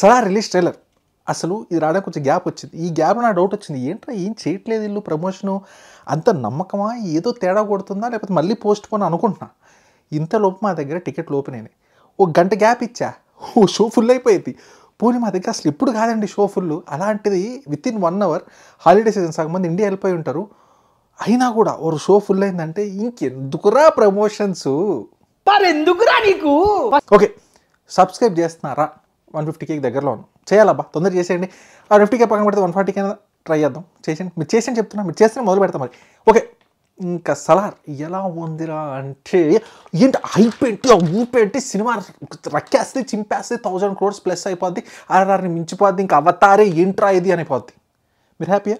సడా release trailer అసలు ఇది రావడానికి కొంచెం గ్యాప్ వచ్చింది ఈ గ్యాప్ నా డౌట్ వచ్చింది ఏంట్రా ఏం చేయట్లేదు ఇల్లు ప్రమోషను అంత నమ్మకమా ఏదో తేడా కొడుతుందా లేకపోతే మళ్ళీ పోస్ట్ పోన్ అనుకుంటున్నా ఇంతలోపు మా దగ్గర టికెట్లు ఓపెన్ అయినాయి ఓ గంట గ్యాప్ ఇచ్చా ఓ షో ఫుల్ అయిపోయింది పోనీ మా దగ్గర అసలు ఇప్పుడు కాదండి షో ఫుల్ అలాంటిది within one hour holiday season సగం మంది ఇండియా వెళ్ళిపోయి ఉంటారు అయినా కూడా ఒక షో ఫుల్ అయిందంటే ఇంకెందుకురా ప్రమోషన్స్ ఎందుకురా నీకు ఓకే సబ్స్క్రైబ్ చేస్తున్నారా వన్ ఫిఫ్టీకి దగ్గరలో ఉన్నాం చేయాలబ్బా తొందర చేసేయండి ఆ కే పక్కన పెడితే వన్ ఫార్టీకి ట్రై చేద్దాం చేసేయండి మీరు చేసి చెప్తున్నా మీరు చేస్తే మొదలు పెడతాం మరి ఓకే ఇంకా సలార్ ఎలా ఉందిరా అంటే ఏంటి హైప్ ఏంటి సినిమా రక్కేస్తే చింపేస్తే థౌజండ్ క్రోర్స్ ప్లస్ అయిపోద్ది ఆర్ఆర్ని మించిపోద్ది ఇంకా అవతారే ఏంట్రా ఇది అయిపోద్ది మీరు హ్యాపీయా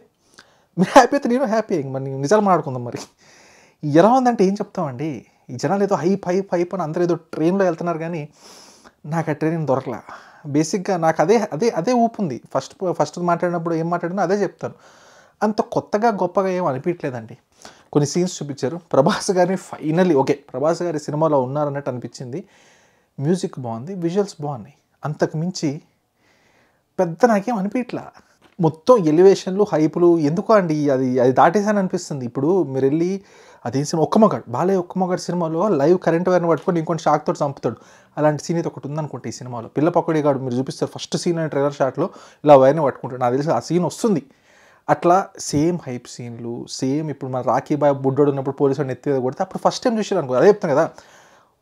మీరు హ్యాపీ అయితే నేను హ్యాపీ మరి నిజాలు మాట్లాడుకుందాం మరి ఎలా ఉందంటే ఏం చెప్తామండి ఈ జనాలు ఏదో హైప్ హైప్ హైప్ అని అందరూ ఏదో ట్రైన్లో వెళ్తున్నారు కానీ నాకు ఆ ట్రైనింగ్ దొరకలా బేసిక్గా నాకు అదే అదే అదే ఊపుంది ఫస్ట్ ఫస్ట్ మాట్లాడినప్పుడు ఏం మాట్లాడినా అదే చెప్తాను అంత కొత్తగా గొప్పగా ఏం అనిపించలేదండి కొన్ని సీన్స్ చూపించారు ప్రభాస్ గారిని ఫైనలీ ఓకే ప్రభాస్ గారి సినిమాలో ఉన్నారన్నట్టు అనిపించింది మ్యూజిక్ బాగుంది విజువల్స్ బాగున్నాయి అంతకు మించి పెద్ద నాకేం అనిపించట్లా మొత్తం ఎలివేషన్లు హైపులు ఎందుకు అండి అది అది దాటేసాని అనిపిస్తుంది ఇప్పుడు మీరు వెళ్ళి అదే సినిమా ఒక్క మొగాడు బాలయ్య ఒక్క మొగాడు సినిమాలో లైవ్ కరెంట్ వైర్ని పట్టుకొని షాక్ షాక్తో చంపుతాడు అలాంటి సీన్ అయితే ఒకటి ఉందనుకుంటే ఈ సినిమాలో పిల్ల పక్కడే కాడు మీరు చూపిస్తారు ఫస్ట్ సీన్ అని ట్రైలర్ షాట్లో ఇలా వైర్ని పట్టుకుంటాడు నాకు తెలిసి ఆ సీన్ వస్తుంది అట్లా సేమ్ హైప్ సీన్లు సేమ్ ఇప్పుడు మన రాఖీ బాయ్ బుడ్డోడు ఉన్నప్పుడు పోలీసు వాడిని ఎత్తి కొడితే అప్పుడు ఫస్ట్ టైం చూసారు అనుకో అదే చెప్తాను కదా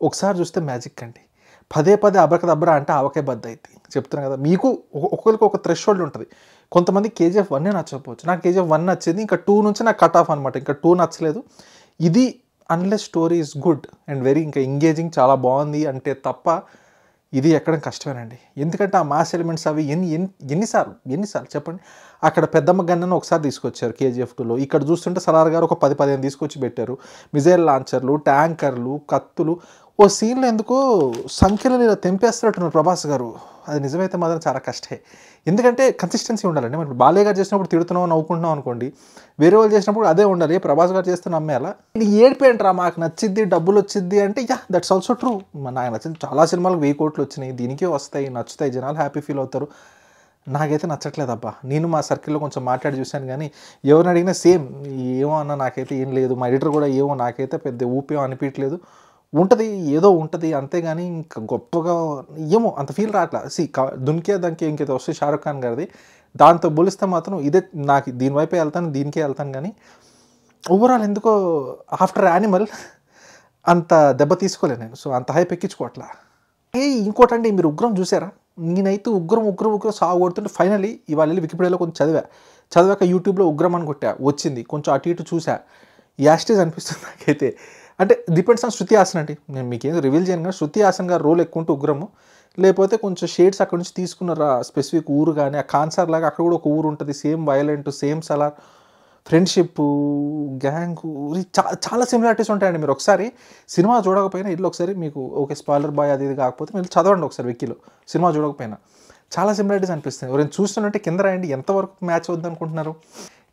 ఒకసారి చూస్తే మ్యాజిక్ అండి పదే పదే అబ్రకదబ్ర అంటే ఆవకే బద్ద అయితే చెప్తున్నాను కదా మీకు ఒక్కొక్కరికి ఒక త్రెష్ హోల్డ్ ఉంటుంది కొంతమంది కేజీఎఫ్ వన్నే నచ్చకపోవచ్చు నాకు కేజీఎఫ్ వన్ నచ్చేది ఇంకా టూ నుంచి నాకు కట్ ఆఫ్ అనమాట ఇంకా టూ నచ్చలేదు ఇది unless story is good and very ఇంకా ఎంగేజింగ్ చాలా బాగుంది అంటే తప్ప ఇది ఎక్కడం కష్టమేనండి ఎందుకంటే ఆ మాస్ ఎలిమెంట్స్ అవి ఎన్ని ఎన్ని ఎన్నిసార్లు ఎన్నిసార్లు చెప్పండి అక్కడ పెద్దమ్మ గన్నను ఒకసారి తీసుకొచ్చారు కేజీఎఫ్ టూలో ఇక్కడ చూస్తుంటే సలార్ గారు ఒక పది పదిహేను తీసుకొచ్చి పెట్టారు మిజైల్ లాంచర్లు ట్యాంకర్లు కత్తులు ఓ సీన్లో ఎందుకో సంఖ్యలో ఇలా తెంపేస్తున్నట్టున్నారు ప్రభాస్ గారు అది నిజమైతే మాత్రం చాలా కష్టే ఎందుకంటే కన్సిస్టెన్సీ ఉండాలండి మనం బాలయ్య గారు చేసినప్పుడు తిడుతున్నాం నవ్వుకుంటున్నాం అనుకోండి వేరే వాళ్ళు చేసినప్పుడు అదే ఉండాలి ప్రభాస్ గారు చేస్తే నమ్మేలా నేను ఏడిపోయింట్రా మాకు నచ్చింది డబ్బులు వచ్చింది అంటే యా దట్స్ ఆల్సో ట్రూ నాకు నచ్చింది చాలా సినిమాలకు వెయ్యి కోట్లు వచ్చినాయి దీనికే వస్తాయి నచ్చుతాయి జనాలు హ్యాపీ ఫీల్ అవుతారు నాకైతే నచ్చట్లేదు అబ్బా నేను మా సర్కిల్లో కొంచెం మాట్లాడి చూశాను కానీ ఎవరిని అడిగినా సేమ్ ఏమో అన్న నాకైతే ఏం లేదు మా ఎడిటర్ కూడా ఏమో నాకైతే పెద్ద ఊపేమో అనిపించట్లేదు ఉంటుంది ఏదో ఉంటుంది అంతేగాని ఇంకా గొప్పగా ఏమో అంత ఫీల్ రావట్లా సి దునికే దానికి ఇంకేదో వస్తే షారుఖ్ ఖాన్ గారిది దాంతో పోలిస్తే మాత్రం ఇదే నాకు దీనివైపే వెళ్తాను దీనికే వెళ్తాను కానీ ఓవరాల్ ఎందుకో ఆఫ్టర్ యానిమల్ అంత దెబ్బ తీసుకోలే నేను సో అంత హైప్ ఎక్కించుకోవట్లా ఏ ఇంకోటండి మీరు ఉగ్రం చూసారా నేనైతే ఉగ్రం ఉగ్రం ఉగ్రం సాగు కొడుతుంటే ఫైనలీ ఇవాళ వెళ్ళి వికీపీడియాలో కొంచెం చదివా చదివాక యూట్యూబ్లో ఉగ్రం అని కొట్టా వచ్చింది కొంచెం అటు ఇటు చూసా యాస్టేజ్ అనిపిస్తుంది నాకైతే అంటే డిపెండ్స్ ఆన్ శృతి హాసన్ అండి నేను మీకు ఏదో రివీల్ చేయను కానీ శృతి హాసన్ గారు రోల్ ఎక్కువ ఉంటే ఉగ్రము లేకపోతే కొంచెం షేడ్స్ అక్కడ నుంచి తీసుకున్నారా స్పెసిఫిక్ ఊరు కానీ ఆ కాన్సార్ లాగా అక్కడ కూడా ఒక ఊరు ఉంటుంది same violent same Salaar friendship gang చాలా చాలా సిమిలారిటీస్ ఉంటాయండి మీరు ఒకసారి సినిమా చూడకపోయినా ఇల్లు ఒకసారి మీకు ఓకే స్పాయిలర్ బాయ్ అది ఇది కాకపోతే మీరు చదవండి ఒకసారి వెక్కిలో సినిమా చూడకపోయినా చాలా సిమిలారిటీస్ అనిపిస్తుంది ఎవరైనా చూస్తున్నట్టే కింద రాయండి ఎంతవరకు మ్యాచ్ అవుద్ది అనుకుంటున్నారు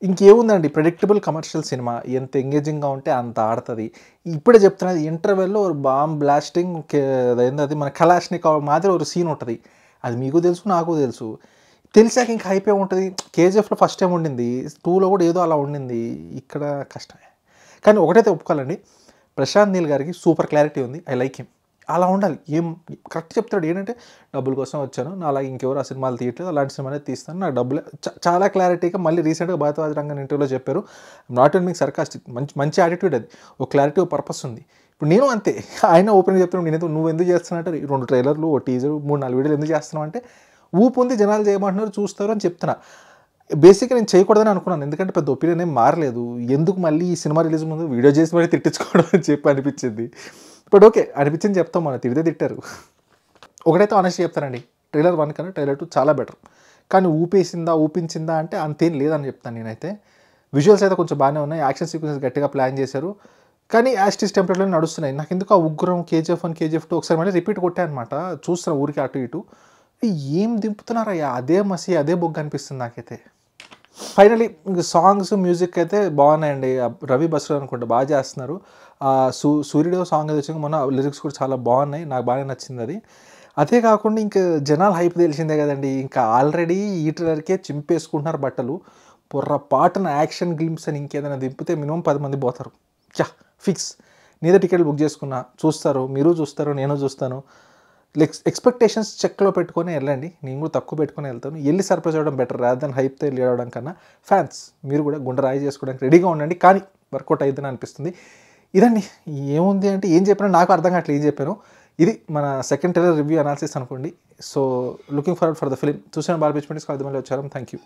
ఇంకేముందండి ప్రెడిక్టబుల్ కమర్షియల్ సినిమా ఎంత ఎంగేజింగ్గా ఉంటే అంత ఆడుతుంది ఇప్పుడే చెప్తున్నది ఇంటర్వెల్లో ఒక బాంబ్ బ్లాస్టింగ్ అది మన కలాష్నిక్ మాదిరి ఒక సీన్ ఉంటుంది అది మీకు తెలుసు నాకు తెలుసు తెలిసాక ఇంకా హైపే ఉంటుంది కేజీఎఫ్లో ఫస్ట్ టైం ఉండింది టూలో కూడా ఏదో అలా ఉండింది ఇక్కడ కష్టమే కానీ ఒకటైతే ఒప్పుకోవాలండి ప్రశాంత్ నీల్ గారికి సూపర్ క్లారిటీ ఉంది ఐ లైక్ హిమ్ అలా ఉండాలి ఏం కరెక్ట్ చెప్తాడు ఏంటంటే డబ్బుల కోసం వచ్చాను నా అలాగే ఇంకెవరు ఆ సినిమాలు తీయట్లేదు అలాంటి సినిమా అనేది తీస్తాను నాకు డబ్బులే చాలా క్లారిటీగా మళ్ళీ రీసెంట్గా భారతవాజ రంగన్ ఇంటర్వ్యూలో చెప్పారు నాట్ ఎన్ మీకు సర్కాస్టిక్ మంచి మంచి యాటిట్యూడ్ అది ఒక క్లారిటీ ఒక పర్పస్ ఉంది ఇప్పుడు నేను అంతే ఆయన ఓపెన్గా చెప్తున్నాను నేనైతే నువ్వు ఎందుకు చేస్తున్నావు రెండు ట్రైలర్లు ఓ టీజర్ మూడు నాలుగు వీడియోలు ఎందుకు చేస్తున్నావు అంటే ఊపు ఉంది జనాలు చేయమంటున్నారు చూస్తారు అని చెప్తున్నా బేసిక్గా నేను చేయకూడదని అనుకున్నాను ఎందుకంటే పెద్ద ఒపీనియన్ ఏం మారలేదు ఎందుకు మళ్ళీ ఈ సినిమా రిలీజ్ ముందు వీడియో చేసి మరీ తిట్టించుకోవడం అని చెప్పి అనిపించింది బట్ ఓకే అనిపించింది చెప్తాం మన తిరిగి తిట్టారు ఒకటైతే ఆనెస్ట్ చెప్తానండి ట్రైలర్ వన్ కన్నా ట్రైలర్ టూ చాలా బెటర్ కానీ ఊపేసిందా ఊపించిందా అంటే అంతేం లేదని చెప్తాను నేనైతే విజువల్స్ అయితే కొంచెం బాగానే ఉన్నాయి యాక్షన్ సీక్వెన్సెస్ గట్టిగా ప్లాన్ చేశారు కానీ యాస్టిస్ టెంప్లెట్లో నడుస్తున్నాయి నాకు ఎందుకు ఆ Ugramm KGF one KGF two ఒకసారి మళ్ళీ రిపీట్ కొట్టాయనమాట చూస్తున్నా ఊరికి అటు ఇటు ఏం దింపుతున్నారయ్యా అదే మసి అదే బొగ్గు అనిపిస్తుంది నాకైతే ఫైనలీ ఇంక సాంగ్స్ మ్యూజిక్ అయితే బాగున్నాయండి రవి బస్సు అనుకుంటా బాగా చేస్తున్నారు సూ సూర్యుడు సాంగ్ అది వచ్చింది మొన్న లిరిక్స్ కూడా చాలా బాగున్నాయి నాకు బాగా నచ్చింది అది అదే కాకుండా ఇంకా జనాలు హైప్ తెలిసిందే కదండి ఇంకా ఆల్రెడీ ఈ ట్రైలర్కే చింపేసుకుంటున్నారు బట్టలు పాటను యాక్షన్ గ్లిమ్స్ అని ఇంకేదైనా దింపితే మినిమం పది మంది పోతారు చా ఫిక్స్ నీద టికెట్లు బుక్ చేసుకున్నా చూస్తారు మీరు చూస్తారు నేను చూస్తాను ఎక్స్పెక్టేషన్స్ చెక్లో పెట్టుకొని వెళ్ళండి నేను కూడా తక్కువ పెట్టుకొని వెళ్తాను వెళ్ళి సర్ప్రైజ్ అవ్వడం బెటర్ రాదు దెన్ హైప్తో వెళ్ళి అవ్వడం కన్నా ఫ్యాన్స్ మీరు కూడా గుండె రాయి చేసుకోవడానికి రెడీగా ఉండండి కానీ వర్కౌట్ అయిద్దని అనిపిస్తుంది ఇదండి ఏముంది అంటే ఏం చెప్పినా నాకు అర్థం కావట్లేదు ఏం చెప్పాను ఇది మన సెకండ్ టైలర్ రివ్యూ అనాలిసిస్ అనుకోండి so looking for for the film చూసిన బాగా పిచ్చి మినిట్స్ వచ్చారు థ్యాంక్ యూ